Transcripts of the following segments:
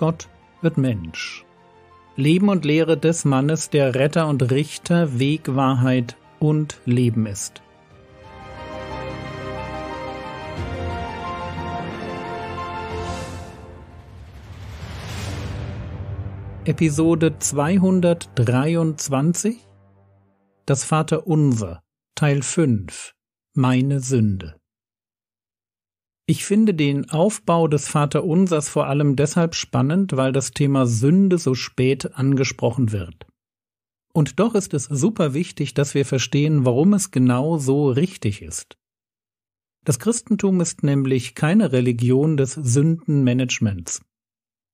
Gott wird Mensch. Leben und Lehre des Mannes, der Retter und Richter, Weg, Wahrheit und Leben ist. Episode 223 Das Vaterunser Teil 5 Meine Sünde ich finde den Aufbau des Vaterunsers vor allem deshalb spannend, weil das Thema Sünde so spät angesprochen wird. Und doch ist es super wichtig, dass wir verstehen, warum es genau so richtig ist. Das Christentum ist nämlich keine Religion des Sündenmanagements.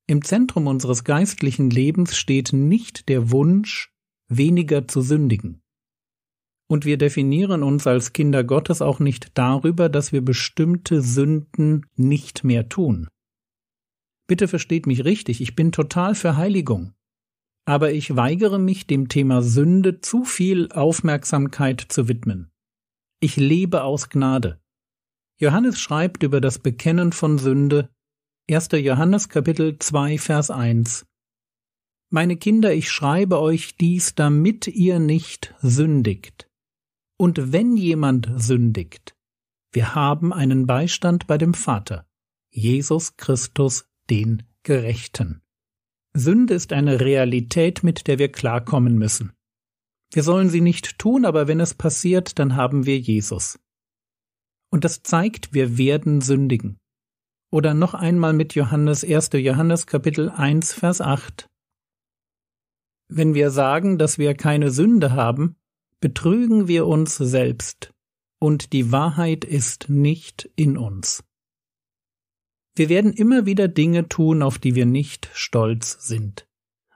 Im Zentrum unseres geistlichen Lebens steht nicht der Wunsch, weniger zu sündigen. Und wir definieren uns als Kinder Gottes auch nicht darüber, dass wir bestimmte Sünden nicht mehr tun. Bitte versteht mich richtig, ich bin total für Heiligung. Aber ich weigere mich, dem Thema Sünde zu viel Aufmerksamkeit zu widmen. Ich lebe aus Gnade. Johannes schreibt über das Bekennen von Sünde 1. Johannes Kapitel 2 Vers 1 Meine Kinder, ich schreibe euch dies, damit ihr nicht sündigt. Und wenn jemand sündigt, wir haben einen Beistand bei dem Vater, Jesus Christus, den Gerechten. Sünde ist eine Realität, mit der wir klarkommen müssen. Wir sollen sie nicht tun, aber wenn es passiert, dann haben wir Jesus. Und das zeigt, wir werden sündigen. Oder noch einmal mit Johannes 1. Johannes Kapitel 1 Vers 8. Wenn wir sagen, dass wir keine Sünde haben, betrügen wir uns selbst, und die Wahrheit ist nicht in uns. Wir werden immer wieder Dinge tun, auf die wir nicht stolz sind.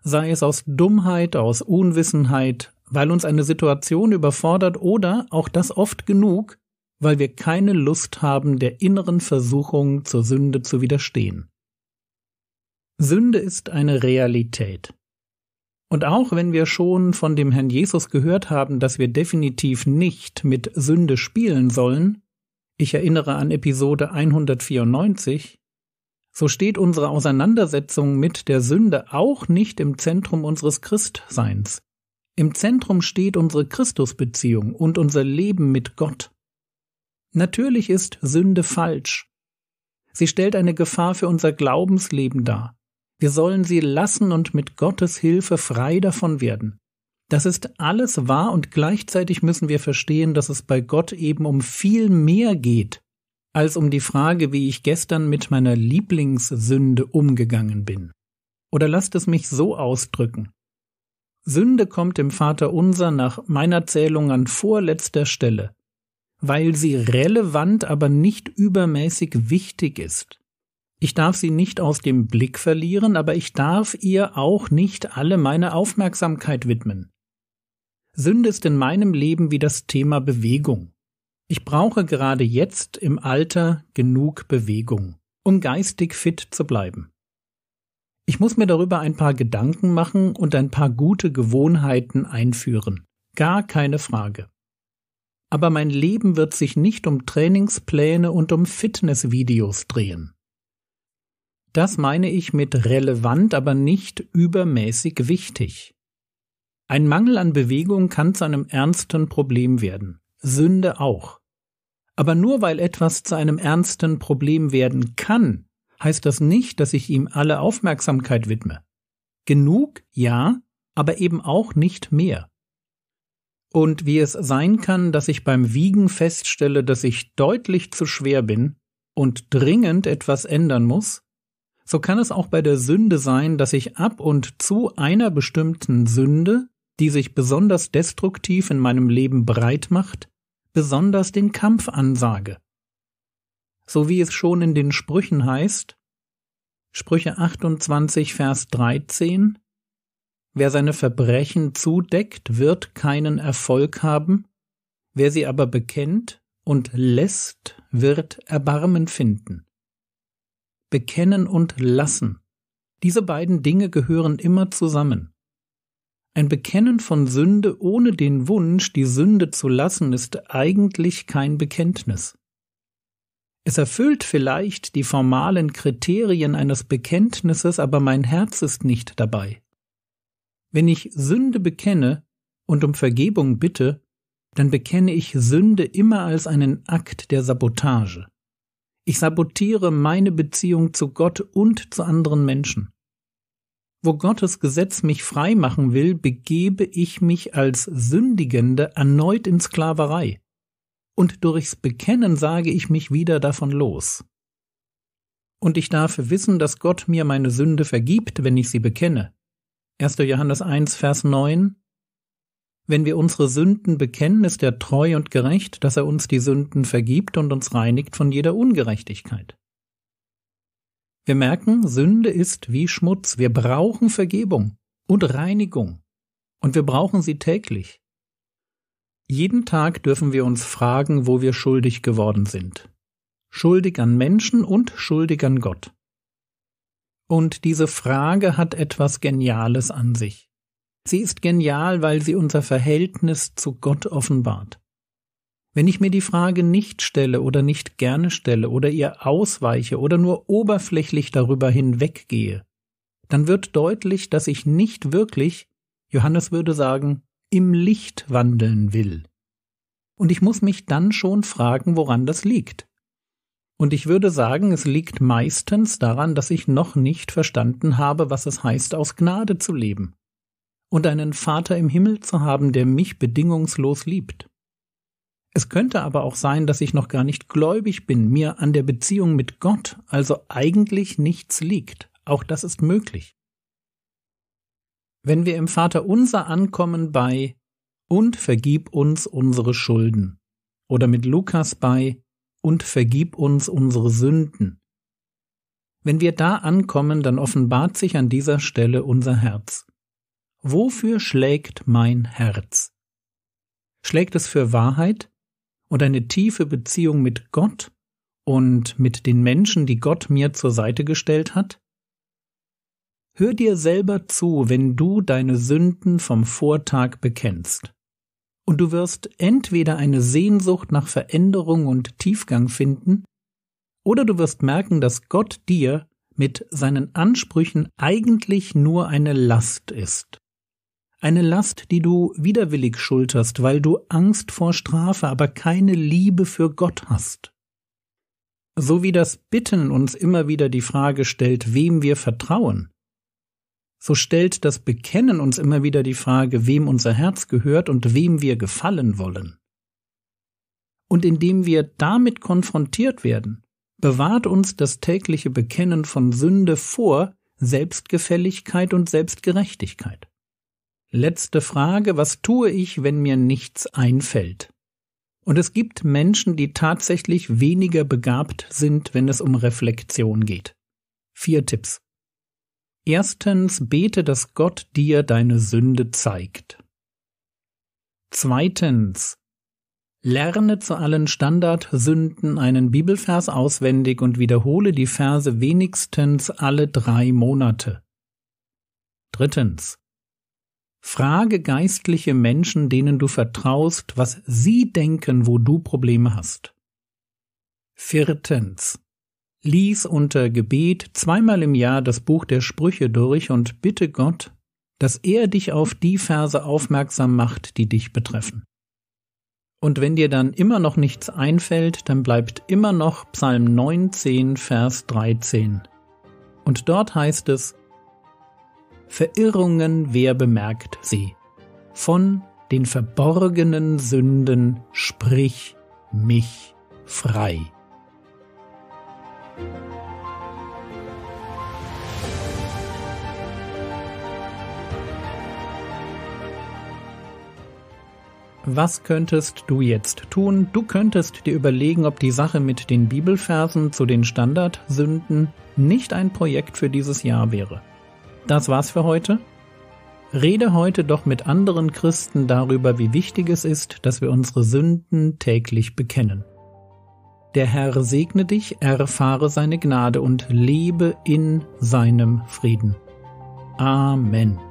Sei es aus Dummheit, aus Unwissenheit, weil uns eine Situation überfordert oder auch das oft genug, weil wir keine Lust haben, der inneren Versuchung zur Sünde zu widerstehen. Sünde ist eine Realität. Und auch wenn wir schon von dem Herrn Jesus gehört haben, dass wir definitiv nicht mit Sünde spielen sollen, ich erinnere an Episode 194, so steht unsere Auseinandersetzung mit der Sünde auch nicht im Zentrum unseres Christseins. Im Zentrum steht unsere Christusbeziehung und unser Leben mit Gott. Natürlich ist Sünde falsch. Sie stellt eine Gefahr für unser Glaubensleben dar. Wir sollen sie lassen und mit Gottes Hilfe frei davon werden. Das ist alles wahr und gleichzeitig müssen wir verstehen, dass es bei Gott eben um viel mehr geht, als um die Frage, wie ich gestern mit meiner Lieblingssünde umgegangen bin. Oder lasst es mich so ausdrücken. Sünde kommt dem Vater unser nach meiner Zählung an vorletzter Stelle, weil sie relevant, aber nicht übermäßig wichtig ist. Ich darf sie nicht aus dem Blick verlieren, aber ich darf ihr auch nicht alle meine Aufmerksamkeit widmen. Sünde ist in meinem Leben wie das Thema Bewegung. Ich brauche gerade jetzt im Alter genug Bewegung, um geistig fit zu bleiben. Ich muss mir darüber ein paar Gedanken machen und ein paar gute Gewohnheiten einführen. Gar keine Frage. Aber mein Leben wird sich nicht um Trainingspläne und um Fitnessvideos drehen. Das meine ich mit relevant, aber nicht übermäßig wichtig. Ein Mangel an Bewegung kann zu einem ernsten Problem werden, Sünde auch. Aber nur weil etwas zu einem ernsten Problem werden kann, heißt das nicht, dass ich ihm alle Aufmerksamkeit widme. Genug, ja, aber eben auch nicht mehr. Und wie es sein kann, dass ich beim Wiegen feststelle, dass ich deutlich zu schwer bin und dringend etwas ändern muss, so kann es auch bei der Sünde sein, dass ich ab und zu einer bestimmten Sünde, die sich besonders destruktiv in meinem Leben breit macht, besonders den Kampf ansage. So wie es schon in den Sprüchen heißt, Sprüche 28, Vers 13, Wer seine Verbrechen zudeckt, wird keinen Erfolg haben, wer sie aber bekennt und lässt, wird Erbarmen finden bekennen und lassen. Diese beiden Dinge gehören immer zusammen. Ein Bekennen von Sünde ohne den Wunsch, die Sünde zu lassen, ist eigentlich kein Bekenntnis. Es erfüllt vielleicht die formalen Kriterien eines Bekenntnisses, aber mein Herz ist nicht dabei. Wenn ich Sünde bekenne und um Vergebung bitte, dann bekenne ich Sünde immer als einen Akt der Sabotage. Ich sabotiere meine Beziehung zu Gott und zu anderen Menschen. Wo Gottes Gesetz mich frei machen will, begebe ich mich als Sündigende erneut in Sklaverei. Und durchs Bekennen sage ich mich wieder davon los. Und ich darf wissen, dass Gott mir meine Sünde vergibt, wenn ich sie bekenne. 1. Johannes 1, Vers 9 wenn wir unsere Sünden bekennen, ist er treu und gerecht, dass er uns die Sünden vergibt und uns reinigt von jeder Ungerechtigkeit. Wir merken, Sünde ist wie Schmutz. Wir brauchen Vergebung und Reinigung. Und wir brauchen sie täglich. Jeden Tag dürfen wir uns fragen, wo wir schuldig geworden sind. Schuldig an Menschen und schuldig an Gott. Und diese Frage hat etwas Geniales an sich. Sie ist genial, weil sie unser Verhältnis zu Gott offenbart. Wenn ich mir die Frage nicht stelle oder nicht gerne stelle oder ihr ausweiche oder nur oberflächlich darüber hinweggehe, dann wird deutlich, dass ich nicht wirklich, Johannes würde sagen, im Licht wandeln will. Und ich muss mich dann schon fragen, woran das liegt. Und ich würde sagen, es liegt meistens daran, dass ich noch nicht verstanden habe, was es heißt, aus Gnade zu leben und einen Vater im Himmel zu haben, der mich bedingungslos liebt. Es könnte aber auch sein, dass ich noch gar nicht gläubig bin, mir an der Beziehung mit Gott also eigentlich nichts liegt. Auch das ist möglich. Wenn wir im Vater unser ankommen bei und vergib uns unsere Schulden oder mit Lukas bei und vergib uns unsere Sünden. Wenn wir da ankommen, dann offenbart sich an dieser Stelle unser Herz. Wofür schlägt mein Herz? Schlägt es für Wahrheit und eine tiefe Beziehung mit Gott und mit den Menschen, die Gott mir zur Seite gestellt hat? Hör dir selber zu, wenn du deine Sünden vom Vortag bekennst. Und du wirst entweder eine Sehnsucht nach Veränderung und Tiefgang finden, oder du wirst merken, dass Gott dir mit seinen Ansprüchen eigentlich nur eine Last ist. Eine Last, die du widerwillig schulterst, weil du Angst vor Strafe, aber keine Liebe für Gott hast. So wie das Bitten uns immer wieder die Frage stellt, wem wir vertrauen, so stellt das Bekennen uns immer wieder die Frage, wem unser Herz gehört und wem wir gefallen wollen. Und indem wir damit konfrontiert werden, bewahrt uns das tägliche Bekennen von Sünde vor Selbstgefälligkeit und Selbstgerechtigkeit. Letzte Frage, was tue ich, wenn mir nichts einfällt? Und es gibt Menschen, die tatsächlich weniger begabt sind, wenn es um Reflexion geht. Vier Tipps. Erstens bete, dass Gott dir deine Sünde zeigt. Zweitens Lerne zu allen Standardsünden einen Bibelvers auswendig und wiederhole die Verse wenigstens alle drei Monate. Drittens Frage geistliche Menschen, denen du vertraust, was sie denken, wo du Probleme hast. Viertens. Lies unter Gebet zweimal im Jahr das Buch der Sprüche durch und bitte Gott, dass er dich auf die Verse aufmerksam macht, die dich betreffen. Und wenn dir dann immer noch nichts einfällt, dann bleibt immer noch Psalm 19, Vers 13. Und dort heißt es, Verirrungen, wer bemerkt sie? Von den verborgenen Sünden sprich mich frei. Was könntest du jetzt tun? Du könntest dir überlegen, ob die Sache mit den Bibelversen zu den Standardsünden nicht ein Projekt für dieses Jahr wäre. Das war's für heute. Rede heute doch mit anderen Christen darüber, wie wichtig es ist, dass wir unsere Sünden täglich bekennen. Der Herr segne dich, erfahre seine Gnade und lebe in seinem Frieden. Amen.